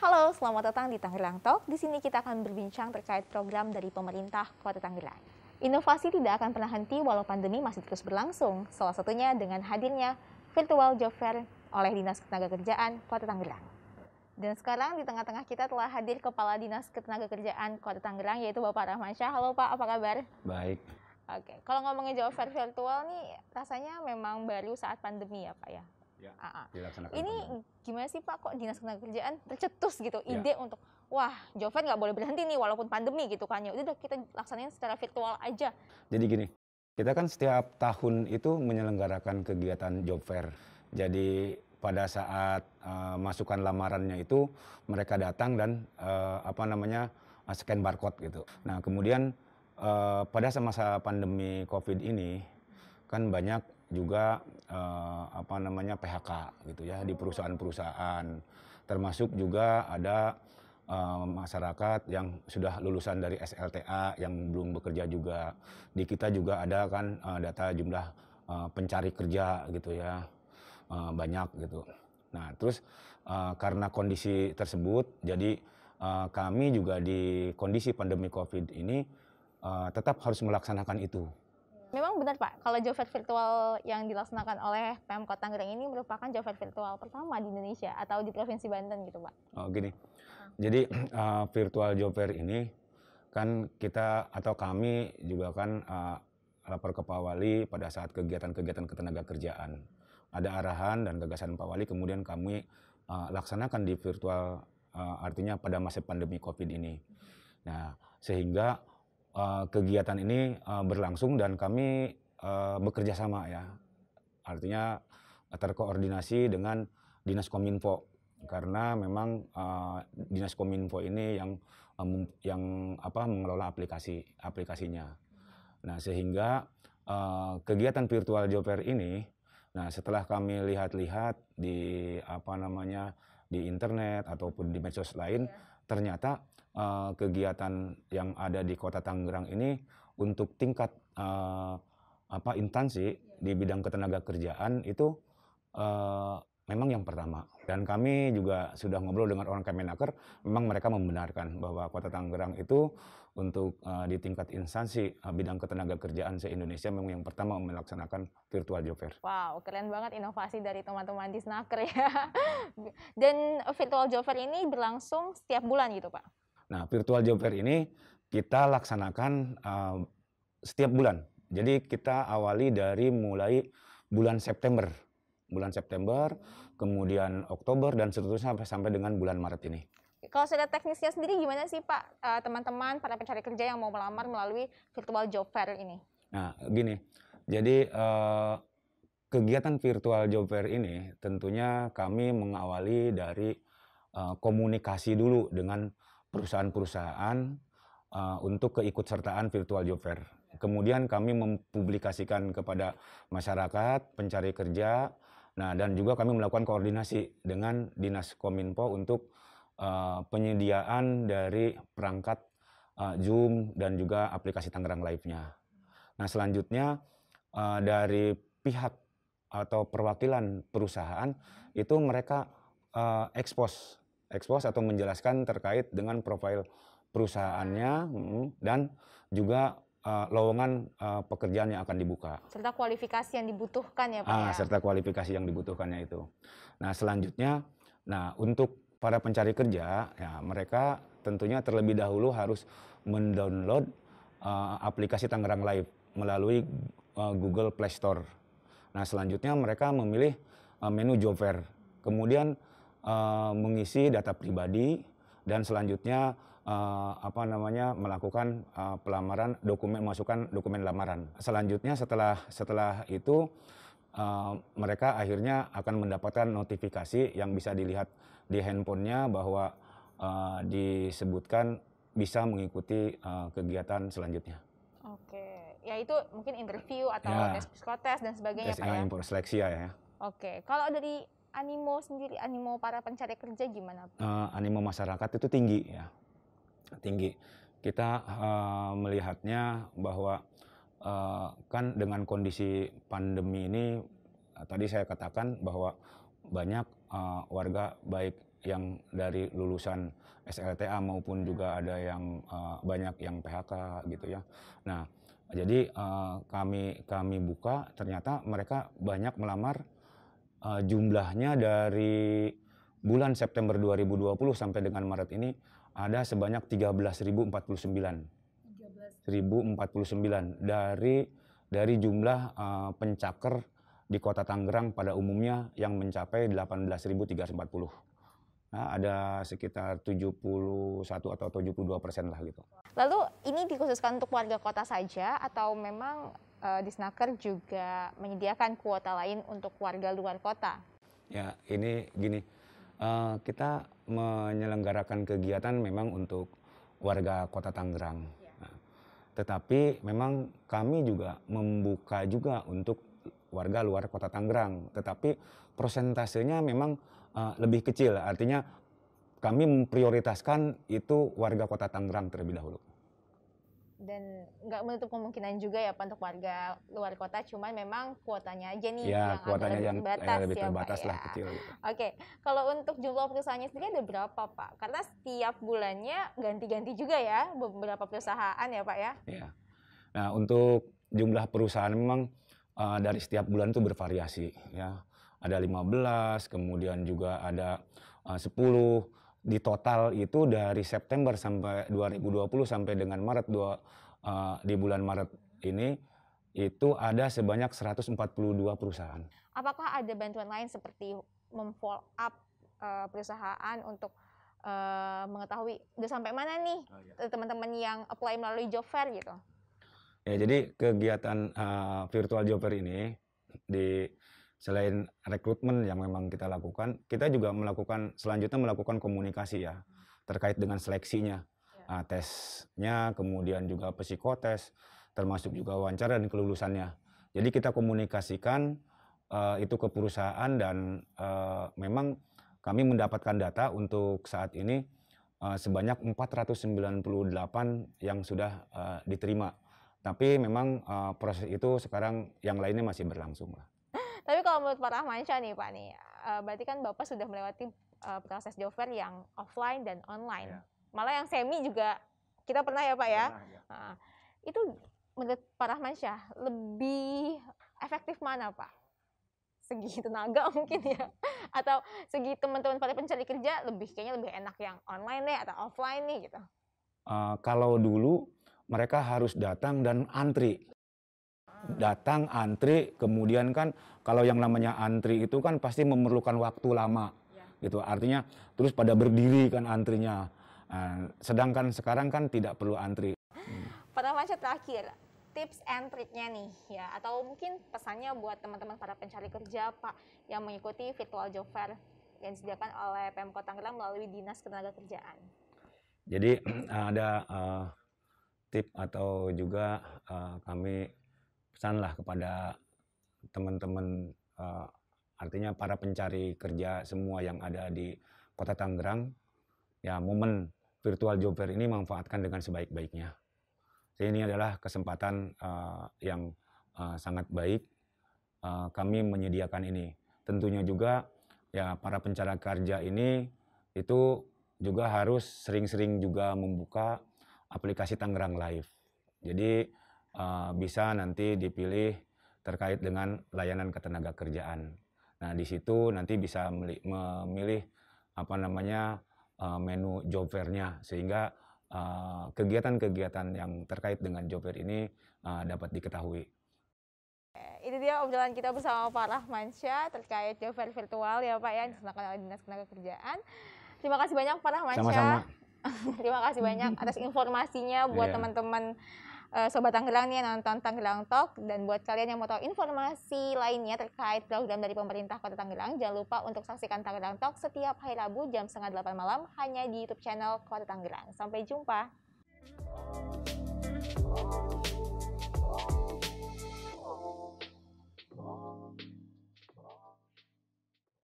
Halo, selamat datang di Tangerang Talk. Di sini kita akan berbincang terkait program dari pemerintah Kota Tangerang. Inovasi tidak akan pernah henti walau pandemi masih terus berlangsung, salah satunya dengan hadirnya virtual job fair oleh Dinas Ketenagakerjaan Kota Tangerang. Dan sekarang di tengah-tengah kita telah hadir Kepala Dinas Ketenagakerjaan Kota Tangerang yaitu Bapak Rahmansyah. Halo Pak, apa kabar? Baik. Oke, kalau ngomongin job fair virtual nih rasanya memang baru saat pandemi ya Pak ya? Ya, ah, ah. Ini gimana sih Pak kok dinas tenaga kerjaan tercetus gitu ya. ide untuk wah Joven nggak boleh berhenti nih walaupun pandemi gitu kan ya udah kita laksanain secara virtual aja. Jadi gini, kita kan setiap tahun itu menyelenggarakan kegiatan job fair. Jadi pada saat uh, masukan lamarannya itu mereka datang dan uh, apa namanya eh, scan barcode gitu. Nah kemudian uh, pada masa pandemi COVID ini kan banyak juga eh, apa namanya PHK gitu ya di perusahaan-perusahaan termasuk juga ada eh, masyarakat yang sudah lulusan dari SLTA yang belum bekerja juga di kita juga ada kan eh, data jumlah eh, pencari kerja gitu ya eh, banyak gitu nah terus eh, karena kondisi tersebut jadi eh, kami juga di kondisi pandemi COVID ini uh, tetap harus melaksanakan itu Memang benar Pak, kalau Job Fair virtual yang dilaksanakan oleh Pemkot Tangerang ini merupakan Job Fair virtual pertama di Indonesia atau di Provinsi Banten gitu Pak. Oh gini, jadi uh, virtual Job Fair ini kan kita atau kami juga kan uh, lapor ke Pak Wali pada saat kegiatan-kegiatan ketenaga kerjaan. Ada arahan dan gagasan Pak Wali kemudian kami uh, laksanakan di virtual uh, artinya pada masa pandemi COVID ini. Nah sehingga Eh, kegiatan ini uh, berlangsung dan kami uh, bekerja sama ya. Artinya terkoordinasi dengan Dinas Kominfo karena memang uh, Dinas Kominfo ini yang um, yang apa mengelola aplikasi aplikasinya. Nah, sehingga uh, kegiatan virtual job fair ini nah setelah kami lihat-lihat di apa namanya di internet ataupun di medsos lain iya ternyata uh, kegiatan yang ada di Kota Tangerang ini untuk tingkat uh, apa instansi di bidang ketenaga kerjaan itu uh, memang yang pertama. Dan kami juga sudah ngobrol dengan orang Kemenaker, memang mereka membenarkan bahwa Kota Tangerang itu untuk uh, di tingkat instansi uh, bidang ketenaga kerjaan se-Indonesia memang yang pertama melaksanakan virtual job fair. Wow, keren banget inovasi dari teman-teman di Snaker ya. Dan virtual job fair ini berlangsung setiap bulan gitu Pak? Nah, virtual job fair ini kita laksanakan uh, setiap bulan. Jadi kita awali dari mulai bulan September bulan September, kemudian Oktober dan seterusnya sampai sampai dengan bulan Maret ini. Kalau sudah teknisnya sendiri gimana sih Pak eh, teman-teman para pencari kerja yang mau melamar melalui virtual job fair ini? Nah, gini. Jadi eh, kegiatan virtual job fair ini tentunya kami mengawali dari eh, komunikasi dulu dengan perusahaan-perusahaan untuk keikutsertaan virtual job fair. Kemudian kami mempublikasikan kepada masyarakat, pencari kerja, Nah, dan juga kami melakukan koordinasi dengan Dinas Kominfo untuk uh, penyediaan dari perangkat uh, Zoom dan juga aplikasi Tangerang Live-nya. Nah, selanjutnya uh, dari pihak atau perwakilan perusahaan itu mereka uh, expose expose atau menjelaskan terkait dengan profil perusahaannya mm, dan juga uh, lowongan uh, pekerjaan yang akan dibuka. Serta kualifikasi yang dibutuhkan ya Pak. Ah, ya? Serta kualifikasi yang dibutuhkannya itu. Nah selanjutnya, nah untuk para pencari kerja, ya, mereka tentunya terlebih dahulu harus mendownload uh, aplikasi Tangerang Live melalui uh, Google Play Store. Nah selanjutnya mereka memilih uh, menu job fair, kemudian uh, mengisi data pribadi dan selanjutnya uh, apa namanya melakukan uh, pelamaran dokumen masukan dokumen lamaran. Selanjutnya setelah setelah itu uh, mereka akhirnya akan mendapatkan notifikasi yang bisa dilihat di handphonenya bahwa uh, disebutkan bisa mengikuti uh, kegiatan selanjutnya. Oke, ya itu mungkin interview atau ya. tes psikotes dan sebagainya tes, ya. seleksi ya, ya. Oke, kalau dari animo sendiri, animo para pencari kerja gimana? Uh, animo masyarakat itu tinggi ya tinggi. Kita uh, melihatnya bahwa uh, kan dengan kondisi pandemi ini uh, tadi saya katakan bahwa banyak uh, warga baik yang dari lulusan SLTA maupun juga ada yang uh, banyak yang PHK gitu ya. Nah, jadi uh, kami kami buka ternyata mereka banyak melamar uh, jumlahnya dari bulan September 2020 sampai dengan Maret ini ada sebanyak 13.049. 1.049 dari dari jumlah uh, pencaker di Kota Tangerang pada umumnya yang mencapai 18.340. Nah, ada sekitar 71 atau 72 persen lah gitu. Lalu ini dikhususkan untuk warga kota saja atau memang uh, eh, Disnaker juga menyediakan kuota lain untuk warga luar kota? Ya, ini gini uh, kita menyelenggarakan kegiatan memang untuk warga Kota Tangerang. Ya. tetapi memang kami juga membuka juga untuk warga luar Kota Tangerang. Tetapi prosentasenya memang uh, lebih kecil. Artinya kami memprioritaskan itu warga Kota Tangerang terlebih dahulu dan nggak menutup kemungkinan juga ya Pak untuk warga luar kota cuman memang kuotanya aja nih ya, yang kuotanya yang ya, terbatas, yang lebih ya, terbatas ya, lah kecil gitu. Oke, okay. kalau untuk jumlah perusahaannya sendiri ada berapa Pak? Karena setiap bulannya ganti-ganti juga ya beberapa perusahaan ya Pak ya. Iya. Nah, untuk jumlah perusahaan memang uh, dari setiap bulan itu bervariasi ya. Ada 15, kemudian juga ada eh, uh, 10 di total itu dari September sampai 2020 sampai dengan Maret dua uh, di bulan Maret ini itu ada sebanyak 142 perusahaan. Apakah ada bantuan lain seperti memfollow up uh, perusahaan untuk uh, mengetahui udah sampai mana nih oh, iya. teman-teman yang apply melalui job fair gitu? Ya jadi kegiatan uh, virtual job fair ini di selain rekrutmen yang memang kita lakukan, kita juga melakukan selanjutnya melakukan komunikasi ya terkait dengan seleksinya, uh, tesnya, kemudian juga psikotes, termasuk juga wawancara dan kelulusannya. Jadi kita komunikasikan uh, itu ke perusahaan dan uh, memang kami mendapatkan data untuk saat ini uh, sebanyak 498 yang sudah uh, diterima. Tapi memang uh, proses itu sekarang yang lainnya masih berlangsung lah menurut Pak Rahmansyah nih Pak nih, uh, berarti kan Bapak sudah melewati uh, proses fair yang offline dan online. Ya. Malah yang semi juga kita pernah ya Pak ya. Pernah, ya. Uh, itu menurut Pak Rahmansyah lebih efektif mana Pak? Segi tenaga mungkin ya? Hmm. Atau segi teman-teman para pencari kerja lebih kayaknya lebih enak yang online nih atau offline nih gitu? Uh, kalau dulu mereka harus datang dan antri datang antri kemudian kan kalau yang namanya antri itu kan pasti memerlukan waktu lama ya. gitu artinya terus pada berdiri kan antrinya uh, sedangkan sekarang kan tidak perlu antri hmm. pada masa terakhir tips and triknya nih ya atau mungkin pesannya buat teman-teman para pencari kerja Pak yang mengikuti virtual job fair yang disediakan oleh Pemkot Tangerang melalui Dinas tenaga kerjaan Jadi ada uh, tip atau juga uh, kami pesan lah kepada teman-teman uh, artinya para pencari kerja semua yang ada di Kota Tangerang ya momen virtual job fair ini manfaatkan dengan sebaik-baiknya. ini adalah kesempatan uh, yang uh, sangat baik uh, kami menyediakan ini. Tentunya juga ya para pencari kerja ini itu juga harus sering-sering juga membuka aplikasi Tangerang Live. Jadi Eh, bisa nanti dipilih terkait dengan layanan ketenaga kerjaan. Nah, di situ nanti bisa memilih apa namanya eh, menu job fair sehingga eh, kegiatan-kegiatan yang terkait dengan job fair ini dapat diketahui. Itu dia obrolan kita bersama Pak Rahmansyah terkait job fair virtual ya Pak ya, ya. dilaksanakan oleh Dinas Ketenaga Kerjaan. Terima kasih banyak Pak Rahmansyah. Sama-sama. Terima kasih banyak atas informasinya buat iya. teman-teman yeah. Eh, Sobat Tangerang nih yang nonton Tangerang Talk dan buat kalian yang mau tahu informasi lainnya terkait program dari pemerintah Kota Tangerang jangan lupa untuk saksikan Tangerang Talk setiap hari Rabu jam setengah delapan malam hanya di YouTube channel Kota Tangerang. Sampai jumpa.